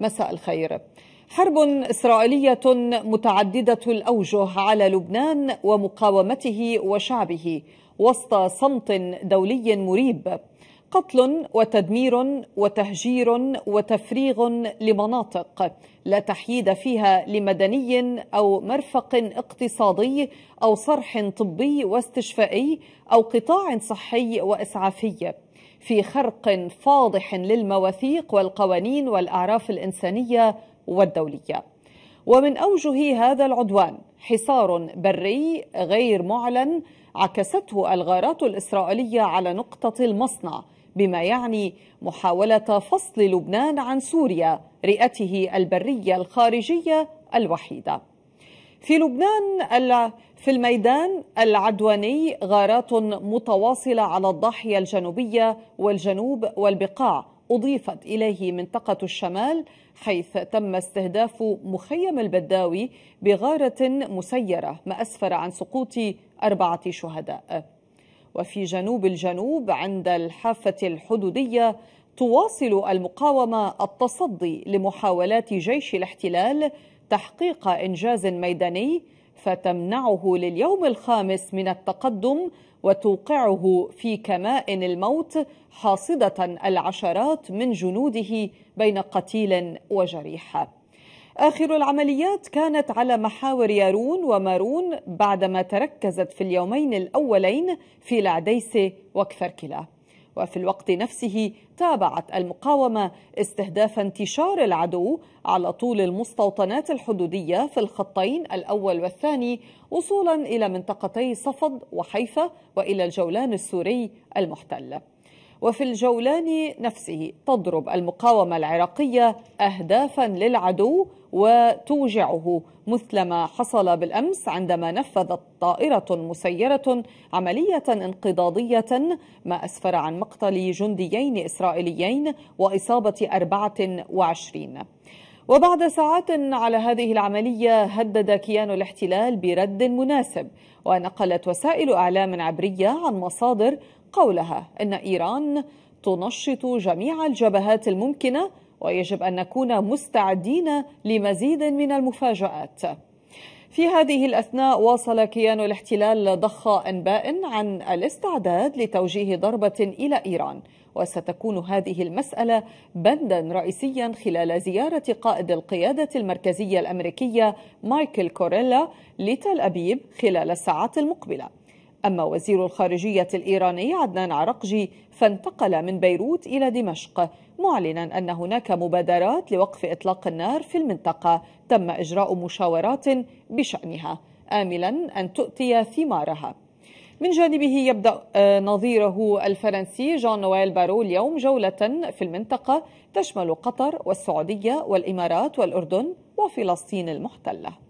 مساء الخير حرب إسرائيلية متعددة الأوجه على لبنان ومقاومته وشعبه وسط صمت دولي مريب قتل وتدمير وتهجير وتفريغ لمناطق لا تحييد فيها لمدني او مرفق اقتصادي او صرح طبي واستشفائي او قطاع صحي واسعافي في خرق فاضح للمواثيق والقوانين والاعراف الانسانيه والدوليه ومن اوجه هذا العدوان حصار بري غير معلن عكسته الغارات الاسرائيليه على نقطه المصنع بما يعني محاوله فصل لبنان عن سوريا رئته البريه الخارجيه الوحيده في لبنان في الميدان العدواني غارات متواصلة على الضاحية الجنوبية والجنوب والبقاع أضيفت إليه منطقة الشمال حيث تم استهداف مخيم البداوي بغارة مسيرة ما أسفر عن سقوط أربعة شهداء وفي جنوب الجنوب عند الحافة الحدودية تواصل المقاومة التصدي لمحاولات جيش الاحتلال تحقيق إنجاز ميداني فتمنعه لليوم الخامس من التقدم وتوقعه في كمائن الموت حاصدة العشرات من جنوده بين قتيل وجريح آخر العمليات كانت على محاور يارون ومارون بعدما تركزت في اليومين الأولين في العديسة وكفركلا وفي الوقت نفسه تابعت المقاومة استهداف انتشار العدو على طول المستوطنات الحدودية في الخطين الأول والثاني وصولا إلى منطقتي صفد وحيفا وإلى الجولان السوري المحتل وفي الجولان نفسه تضرب المقاومة العراقية أهدافا للعدو وتوجعه مثلما حصل بالأمس عندما نفذت طائرة مسيرة عملية انقضاضية ما أسفر عن مقتل جنديين إسرائيليين وإصابة 24 وبعد ساعات على هذه العملية هدد كيان الاحتلال برد مناسب ونقلت وسائل أعلام عبرية عن مصادر قولها أن إيران تنشط جميع الجبهات الممكنة ويجب أن نكون مستعدين لمزيد من المفاجآت في هذه الأثناء واصل كيان الاحتلال ضخ أنباء عن الاستعداد لتوجيه ضربة إلى إيران وستكون هذه المسألة بندا رئيسيا خلال زيارة قائد القيادة المركزية الأمريكية مايكل كوريلا لتل أبيب خلال الساعات المقبلة أما وزير الخارجية الإيراني عدنان عرقجي فانتقل من بيروت إلى دمشق معلنا أن هناك مبادرات لوقف إطلاق النار في المنطقة تم إجراء مشاورات بشأنها آملا أن تؤتي ثمارها من جانبه يبدأ آه، نظيره الفرنسي جان نويل بارو اليوم جولة في المنطقة تشمل قطر والسعودية والإمارات والأردن وفلسطين المحتلة